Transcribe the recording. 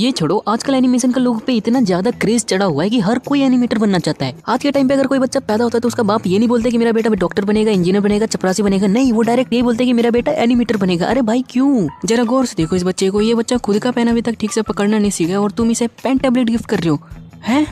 ये छोड़ो आजकल एनिमेशन का लोगों पे इतना ज्यादा क्रेज चढ़ा हुआ है कि हर कोई एनिमेटर बनना चाहता है आज के टाइम पे अगर कोई बच्चा पैदा होता है तो उसका बाप ये नहीं बोलते कि मेरा बेटा डॉक्टर बनेगा इंजीनियर बनेगा चपरासी बनेगा नहीं वो डायरेक्ट ये बोलते कि मेरा बेटा एनिमेटर बनेगा अरे भाई क्यों जरा गौर से देखो इस बच्चे को ये बच्चा खुद का पहना अभी तक ठीक से पकड़ना नहीं सीखा और तुम इसे पेन टेबलेट गिफ्ट कर रहे हो है